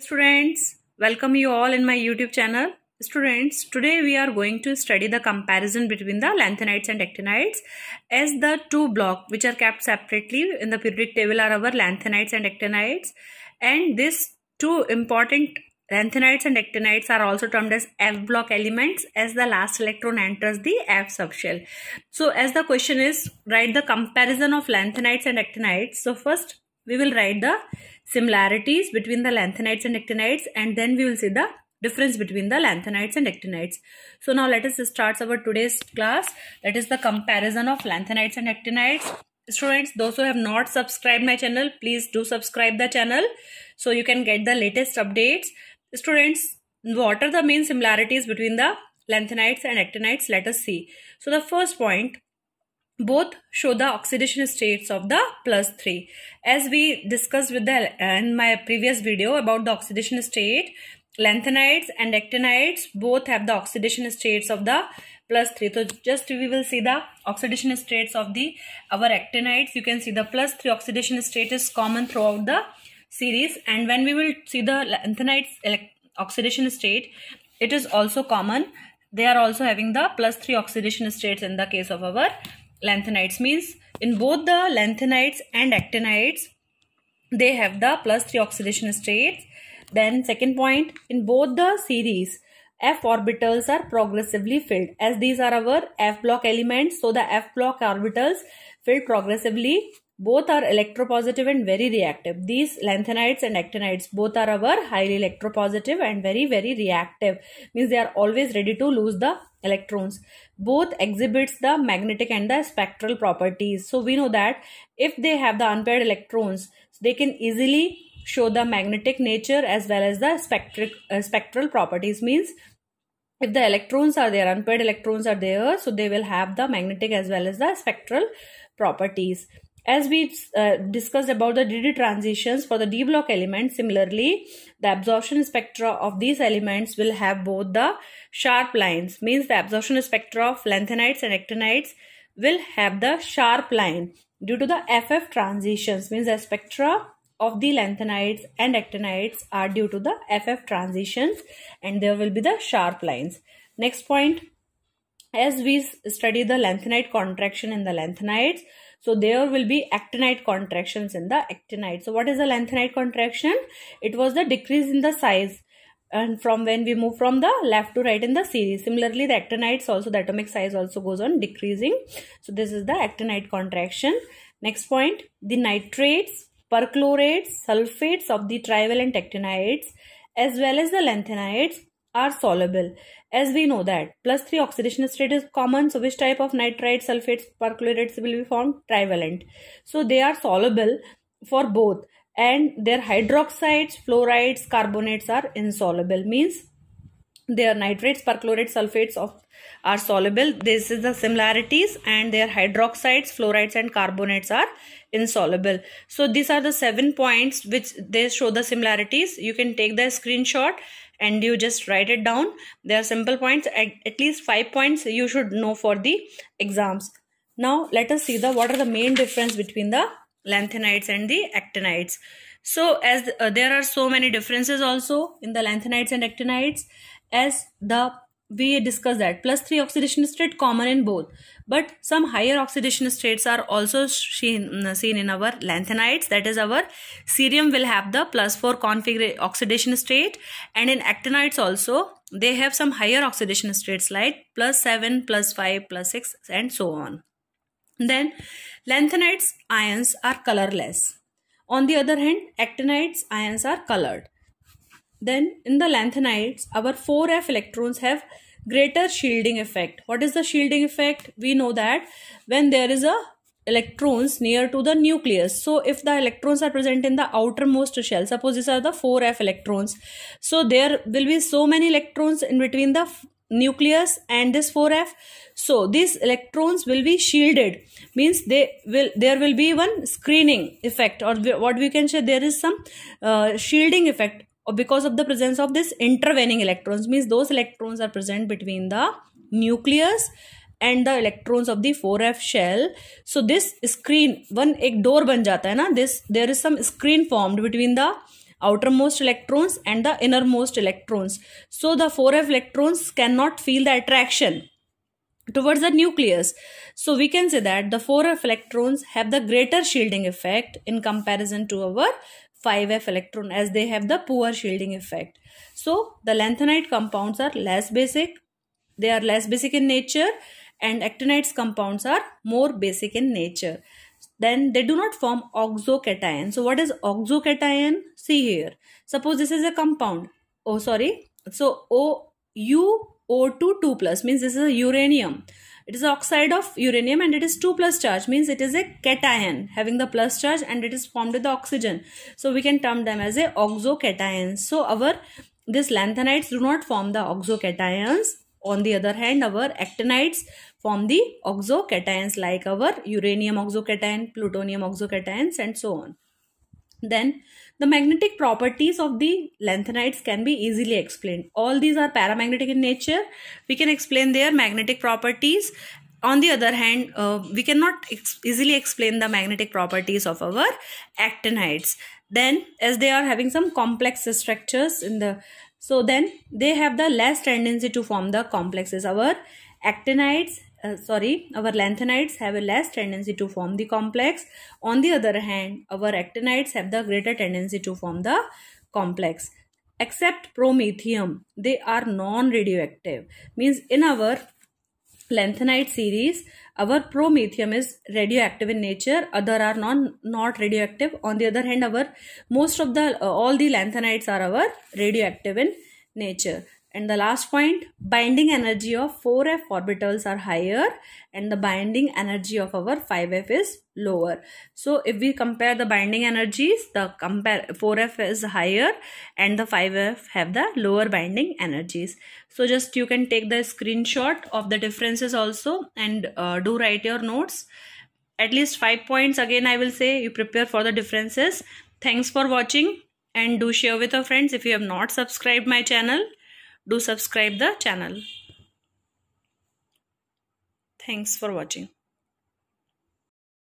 Students, welcome you all in my YouTube channel. Students, today we are going to study the comparison between the lanthanides and actinides as the two block which are kept separately in the periodic table are our lanthanides and actinides and these two important lanthanides and actinides are also termed as F block elements as the last electron enters the F subshell. So as the question is write the comparison of lanthanides and actinides. So first we will write the similarities between the lanthanides and actinides and then we will see the difference between the lanthanides and actinides. So now let us start our today's class that is the comparison of lanthanides and actinides. Students, those who have not subscribed my channel, please do subscribe the channel so you can get the latest updates. Students, what are the main similarities between the lanthanides and actinides? Let us see. So the first point, both show the oxidation states of the plus 3. As we discussed with the in my previous video about the oxidation state, lanthanides and actinides both have the oxidation states of the plus 3. So just we will see the oxidation states of the our actinides. You can see the plus 3 oxidation state is common throughout the series and when we will see the lanthanides oxidation state, it is also common. They are also having the plus 3 oxidation states in the case of our lanthanides means in both the lanthanides and actinides they have the plus 3 oxidation states then second point in both the series f orbitals are progressively filled as these are our f block elements so the f block orbitals filled progressively both are electropositive and very reactive. These lanthanides and actinides both are our highly electropositive and very very reactive. Means they are always ready to lose the electrons. Both exhibits the magnetic and the spectral properties. So we know that if they have the unpaired electrons, they can easily show the magnetic nature as well as the spectric, uh, spectral properties means if the electrons are there unpaired electrons are there so they will have the magnetic as well as the spectral properties as we uh, discussed about the DD transitions for the D block elements, similarly, the absorption spectra of these elements will have both the sharp lines, means the absorption spectra of lanthanides and actinides will have the sharp line due to the FF transitions, means the spectra of the lanthanides and actinides are due to the FF transitions and there will be the sharp lines. Next point, as we study the lanthanide contraction in the lanthanides, so there will be actinide contractions in the actinide. So what is the lanthanide contraction? It was the decrease in the size and from when we move from the left to right in the series. Similarly, the actinides also, the atomic size also goes on decreasing. So this is the actinide contraction. Next point, the nitrates, perchlorates, sulfates of the trivalent actinides as well as the lanthanides are soluble as we know that plus 3 oxidation state is common so which type of nitrite sulfates perchlorates will be formed trivalent so they are soluble for both and their hydroxides fluorides carbonates are insoluble means their nitrates perchlorate sulfates of are soluble this is the similarities and their hydroxides fluorides and carbonates are insoluble so these are the seven points which they show the similarities you can take the screenshot and you just write it down there are simple points at, at least five points you should know for the exams now let us see the what are the main difference between the lanthanides and the actinides so as uh, there are so many differences also in the lanthanides and actinides as the we discussed that plus 3 oxidation state common in both but some higher oxidation states are also seen, seen in our lanthanides that is our cerium will have the plus 4 configuration oxidation state and in actinides also they have some higher oxidation states like plus 7 plus 5 plus 6 and so on then lanthanides ions are colorless on the other hand actinides ions are colored then in the lanthanides, our 4f electrons have greater shielding effect. What is the shielding effect? We know that when there is a electrons near to the nucleus. So if the electrons are present in the outermost shell, suppose these are the 4f electrons. So there will be so many electrons in between the nucleus and this 4f so these electrons will be shielded means they will there will be one screening effect or what we can say there is some uh, shielding effect or because of the presence of this intervening electrons means those electrons are present between the nucleus and the electrons of the 4f shell. So this screen one एक door बन जाता है ना this there is some screen formed electrons and the innermost electrons. So the 4f electrons cannot feel the attraction towards the nucleus. So we can say that the 4f electrons have the greater shielding effect in comparison to our 5f electron as they have the poor shielding effect. So the lanthanide compounds are less basic, they are less basic in nature and actinides compounds are more basic in nature. Then they do not form oxocation. So what is oxocation? See here. Suppose this is a compound. Oh sorry. So O U O2 2 plus means this is a uranium. It is oxide of uranium and it is 2 plus charge means it is a cation having the plus charge and it is formed with the oxygen. So we can term them as a oxocations. So our these lanthanides do not form the oxocations. On the other hand, our actinides form the oxocations like our uranium oxocation, plutonium oxocations and so on. Then the magnetic properties of the lanthanides can be easily explained. All these are paramagnetic in nature. We can explain their magnetic properties. On the other hand, uh, we cannot ex easily explain the magnetic properties of our actinides. Then, as they are having some complex structures in the so then they have the less tendency to form the complexes. Our actinides uh, sorry our lanthanides have a less tendency to form the complex on the other hand our actinides have the greater tendency to form the complex except promethium they are non radioactive means in our lanthanide series our promethium is radioactive in nature other are non not radioactive on the other hand our most of the uh, all the lanthanides are our radioactive in nature and the last point, binding energy of 4f orbitals are higher and the binding energy of our 5f is lower. So if we compare the binding energies, the compare 4f is higher and the 5f have the lower binding energies. So just you can take the screenshot of the differences also and uh, do write your notes. At least 5 points again I will say you prepare for the differences. Thanks for watching and do share with your friends if you have not subscribed my channel do subscribe the channel thanks for watching